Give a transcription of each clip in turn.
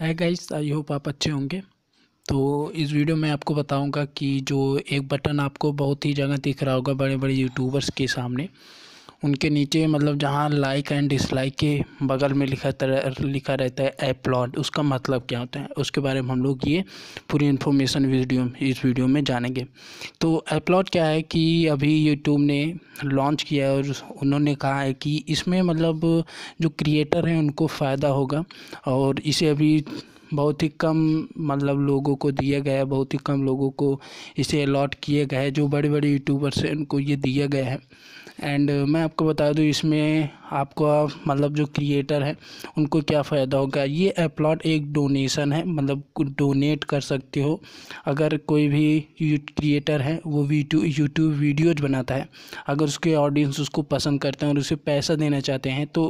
है guys I hope आप अच्छे होंगे तो इस वीडियो में आपको बताऊंगा कि जो एक बटन आपको बहुत ही जगह दिख रहा होगा बड़े बड़े यूट्यूबर्स के सामने उनके नीचे मतलब जहाँ लाइक एंड डिसलाइक के बगल में लिखा लिखा रहता है एप्लॉड उसका मतलब क्या होता है उसके बारे में हम लोग ये पूरी इन्फॉर्मेशन वीडियो इस वीडियो में जानेंगे तो एप्लॉड क्या है कि अभी यूट्यूब ने लॉन्च किया है और उन्होंने कहा है कि इसमें मतलब जो क्रिएटर हैं उनको फ़ायदा होगा और इसे अभी बहुत ही कम मतलब लोगों को दिया गया है बहुत ही कम लोगों को इसे अलॉट किया गया है जो बड़े बड़े यूट्यूबर्स हैं उनको ये दिया गया है एंड मैं आपको बता दूँ इसमें आपका मतलब जो क्रिएटर है उनको क्या फ़ायदा होगा ये अपलॉट एक डोनेशन है मतलब डोनेट कर सकते हो अगर कोई भी क्रिएटर है वो वीडियो यूट्यूब वीडियोज बनाता है अगर उसके ऑडियंस उसको पसंद करते हैं और उसे पैसा देना चाहते हैं तो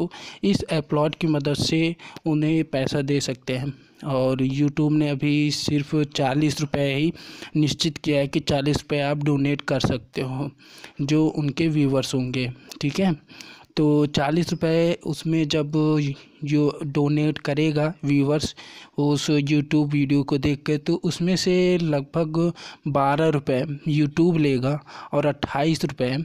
इस अपलॉट की मदद से उन्हें पैसा दे सकते हैं और यूट्यूब ने अभी सिर्फ चालीस रुपये ही निश्चित किया है कि चालीस रुपये आप डोनेट कर सकते हो जो उनके व्यूवर्स होंगे ठीक है तो चालीस रुपये उसमें जब जो डोनेट करेगा व्यूवर्स उस यूट्यूब वीडियो को देख कर तो उसमें से लगभग बारह रुपये यूट्यूब लेगा और अट्ठाईस रुपये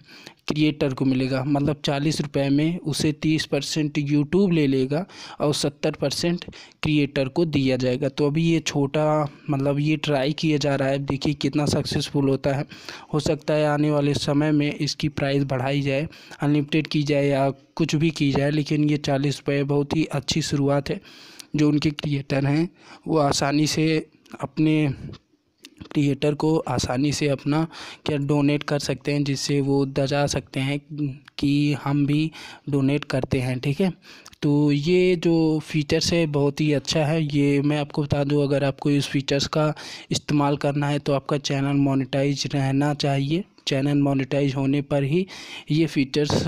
क्रिएटर को मिलेगा मतलब चालीस रुपये में उसे तीस परसेंट यूट्यूब ले लेगा और सत्तर परसेंट क्रिएटर को दिया जाएगा तो अभी ये छोटा मतलब ये ट्राई किया जा रहा है देखिए कितना सक्सेसफुल होता है हो सकता है आने वाले समय में इसकी प्राइस बढ़ाई जाए अनलिमिटेड की जाए या कुछ भी की जाए लेकिन ये चालीस रुपये बहुत ही अच्छी शुरुआत है जो उनके क्रिएटर हैं वो आसानी से अपने थिएटर को आसानी से अपना क्या डोनेट कर सकते हैं जिससे वो दजा सकते हैं कि हम भी डोनेट करते हैं ठीक है तो ये जो फीचर्स है बहुत ही अच्छा है ये मैं आपको बता दूं अगर आपको इस फीचर्स का इस्तेमाल करना है तो आपका चैनल मोनेटाइज रहना चाहिए चैनल मोनेटाइज होने पर ही ये फीचर्स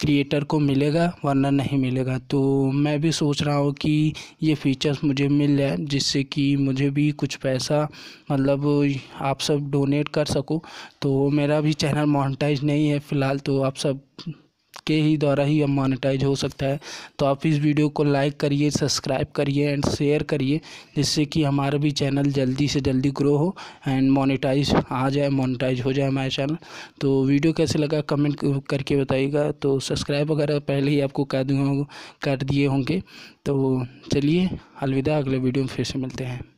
क्रिएटर को मिलेगा वरना नहीं मिलेगा तो मैं भी सोच रहा हूँ कि ये फीचर्स मुझे मिल जाए जिससे कि मुझे भी कुछ पैसा मतलब आप सब डोनेट कर सको तो मेरा भी चैनल मोनेटाइज नहीं है फ़िलहाल तो आप सब के ही द्वारा ही अब मोनिटाइज हो सकता है तो आप इस वीडियो को लाइक करिए सब्सक्राइब करिए एंड शेयर करिए जिससे कि हमारा भी चैनल जल्दी से जल्दी ग्रो हो एंड मोनिटाइज आ जाए मोनिटाइज हो जाए हमारे चैनल तो वीडियो कैसे लगा कमेंट करके बताइएगा तो सब्सक्राइब वगैरह पहले ही आपको कर दिए होंगे तो चलिए अलविदा अगले वीडियो में फिर से मिलते हैं